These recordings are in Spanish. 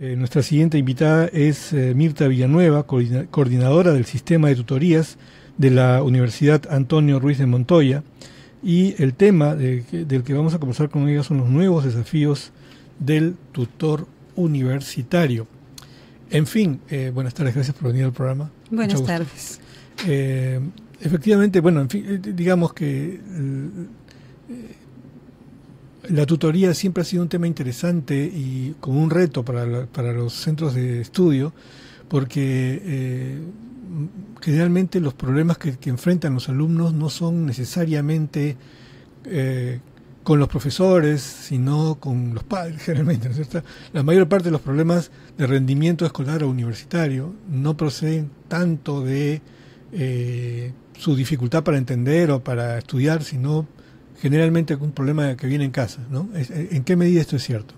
Eh, nuestra siguiente invitada es eh, Mirta Villanueva, coordinadora del sistema de tutorías de la Universidad Antonio Ruiz de Montoya. Y el tema del que vamos a conversar con ella son los nuevos desafíos del tutor universitario. En fin, eh, buenas tardes, gracias por venir al programa. Buenas tardes. efectivamente, bueno, digamos que la tutoría siempre ha sido un tema interesante y como un reto para, para los centros de estudio, porque eh, generalmente los problemas que, enfrentan los alumnos no son necesariamente eh, con los profesores, sino con los padres, generalmente. la mayor parte de los problemas de rendimiento escolar o universitario no proceden tanto de eh, su dificultad para entender o para estudiar, sino generalmente un problema que viene en casa, ¿no? Eh, ¿En qué medida esto es cierto?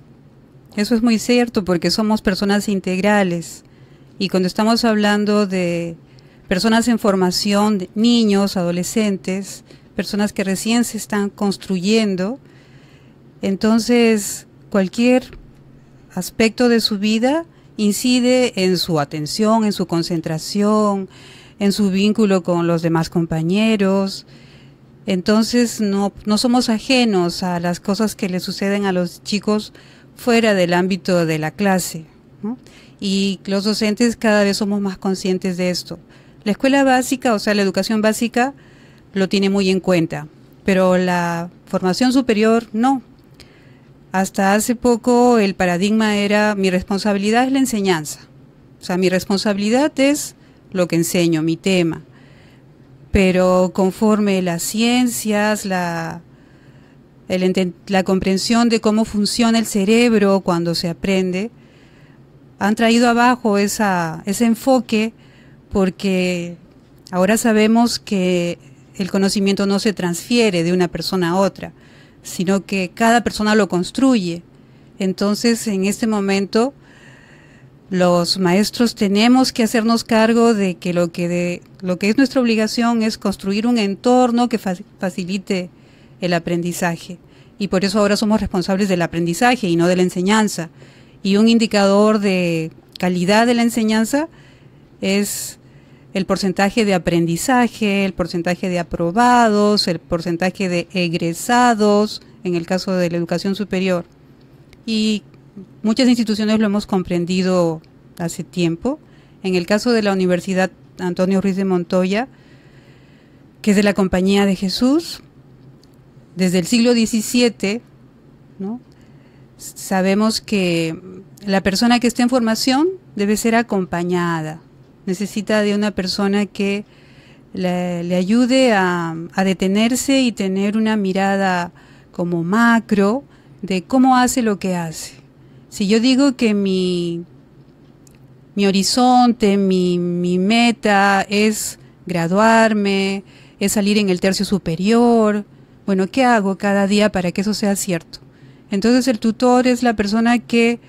Eso es muy cierto porque somos personas integrales y cuando estamos hablando de personas en formación, niños, adolescentes, personas que recién se están construyendo, entonces cualquier aspecto de su vida incide en su atención, en su concentración, en su vínculo con los demás compañeros, entonces no, no somos ajenos a las cosas que le suceden a los chicos fuera del ámbito de la clase. Y los docentes cada vez somos más conscientes de esto. La escuela básica, o sea, la educación básica, lo tiene muy en cuenta, pero la formación superior no. Hasta hace poco el paradigma era mi responsabilidad es la enseñanza. O sea, mi responsabilidad es lo que enseño, mi tema pero conforme las ciencias, la, la comprensión de cómo funciona el cerebro cuando se aprende, han traído abajo esa, ese enfoque porque ahora sabemos que el conocimiento no se transfiere de una persona a otra, sino que cada persona lo construye. Entonces, en este momento, los maestros tenemos que hacernos cargo de que lo que, de, lo que es nuestra obligación es construir un entorno que facilite el aprendizaje. Y por eso ahora somos responsables del aprendizaje y no de la enseñanza. Y un indicador de calidad de la enseñanza es el porcentaje de aprendizaje, el porcentaje de aprobados, el porcentaje de egresados, en el caso de la educación superior. Y muchas instituciones lo hemos comprendido hace tiempo. En el caso de la Universidad Antonio Ruiz de Montoya, que es de la Compañía de Jesús, desde el siglo XVII, sabemos que la persona que está en formación debe ser acompañada, necesita de una persona que le, ayude a, detenerse y tener una mirada como macro de cómo hace lo que hace. Si yo digo que mi, mi horizonte, mi, meta es graduarme, es salir en el tercio superior, bueno, ¿qué hago cada día para que eso sea cierto? Entonces el tutor es la persona que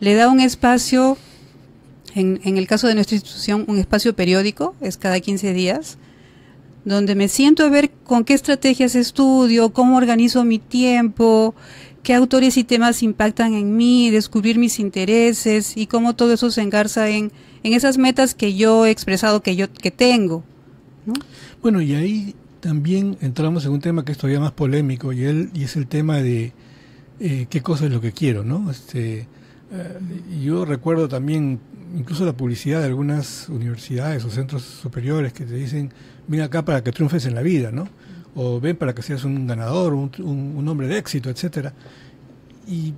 le da un espacio, en, en, el caso de nuestra institución, un espacio periódico, es cada 15 días, donde me siento a ver con qué estrategias estudio, cómo organizo mi tiempo, qué autores y temas impactan en mí, descubrir mis intereses y cómo todo eso se engarza en, esas metas que yo he expresado que yo que tengo. Bueno, y ahí también entramos en un tema que es todavía más polémico y, él, y es el tema de eh, qué cosa es lo que quiero, ¿no? Este, eh, yo recuerdo también incluso la publicidad de algunas universidades o centros superiores que te dicen, mira acá para que triunfes en la vida, ¿no? o ven para que seas un ganador, un, hombre de éxito, etc. Y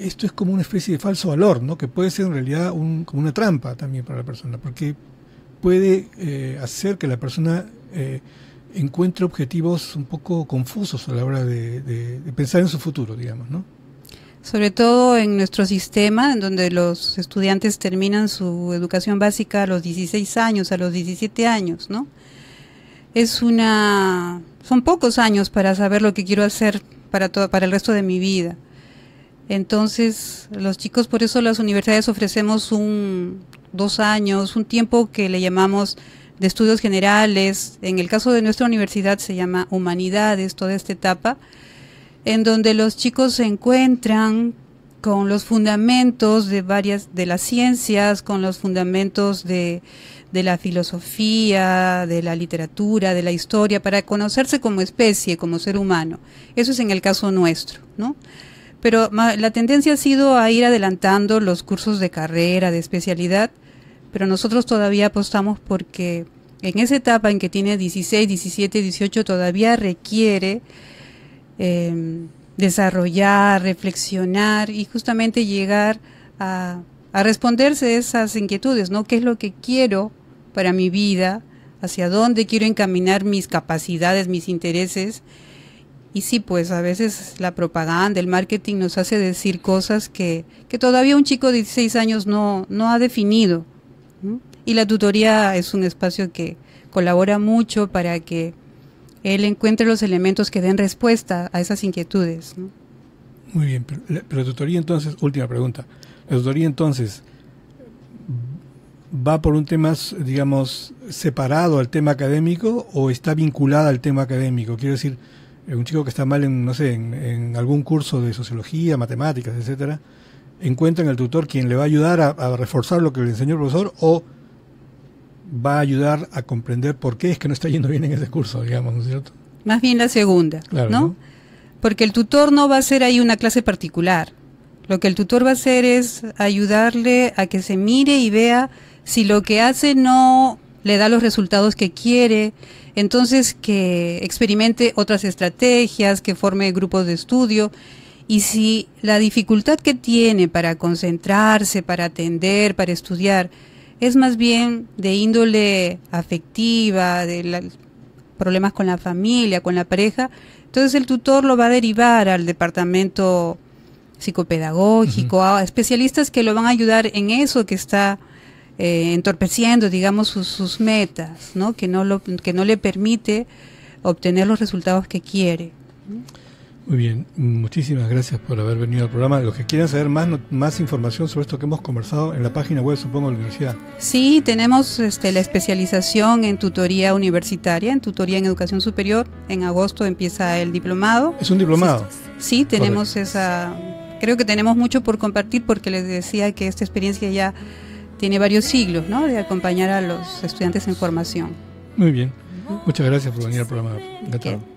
esto es como una especie de falso valor, ¿no? que puede ser en realidad un, como una trampa también para la persona, porque puede eh, hacer que la persona eh, encuentre objetivos un poco confusos a la hora de, pensar en su futuro, digamos. ¿no? Sobre todo en nuestro sistema, en donde los estudiantes terminan su educación básica a los 16 años, a los 17 años, ¿no? Es una son pocos años para saber lo que quiero hacer para, todo, para el resto de mi vida. Entonces, los chicos, por eso las universidades ofrecemos un, dos años, un tiempo que le llamamos de estudios generales. En el caso de nuestra universidad se llama humanidades, toda esta etapa, en donde los chicos se encuentran con los fundamentos de varias de las ciencias, con los fundamentos de, de la filosofía, de la literatura, de la historia, para conocerse como especie, como ser humano. Eso es en el caso nuestro, ¿no? Pero la tendencia ha sido a ir adelantando los cursos de carrera, de especialidad, pero nosotros todavía apostamos porque en esa etapa en que tiene 16, 17, 18 todavía requiere em, desarrollar, reflexionar y justamente llegar a, a responderse esas inquietudes, ¿no? ¿Qué es lo que quiero para mi vida? ¿Hacia dónde quiero encaminar mis capacidades, mis intereses? Y sí, pues a veces la propaganda, el marketing nos hace decir cosas que, que todavía un chico de 16 años no, no ha definido. Y la tutoría es un espacio que colabora mucho para que él encuentre los elementos que den respuesta a esas inquietudes. Muy bien, pero, la tutoría entonces, última pregunta, la tutoría entonces va por un tema, digamos, separado al tema académico o está vinculada al tema académico. Quiero decir, eh, un chico que está mal en, no sé, en, algún curso de sociología, matemáticas, etcétera, encuentra en el tutor quien le va a ayudar a, a reforzar lo que le enseñó el profesor o va a ayudar a comprender por qué es que no está yendo bien en ese curso, digamos, ¿no es cierto? Más bien la segunda, ¿no? ¿no? Porque el tutor no va a hacer ahí una clase particular. Lo que el tutor va a hacer es ayudarle a que se mire y vea si lo que hace no le da los resultados que quiere, entonces que experimente otras estrategias, que forme grupos de estudio. Y si la dificultad que tiene para concentrarse, para atender, para estudiar, es más bien de índole afectiva, de problemas con la familia, con la pareja, entonces el tutor lo va a derivar al departamento psicopedagógico, a especialistas que lo van a ayudar en eso que está eh, entorpeciendo, digamos, sus, metas, ¿no? Que, no lo, que no le permite obtener los resultados que quiere. Muy bien, muchísimas gracias por haber venido al programa. Los que quieran saber más más información sobre esto que hemos conversado en la página web, supongo, de la universidad. Sí, tenemos este, la especialización en tutoría universitaria, en tutoría en educación superior. En agosto empieza el diplomado. ¿Es un diplomado? Sí, tenemos esa... Creo que tenemos mucho por compartir porque les decía que esta experiencia ya tiene varios siglos, ¿no? De acompañar a los estudiantes en formación. Muy bien. Muchas gracias por venir al programa.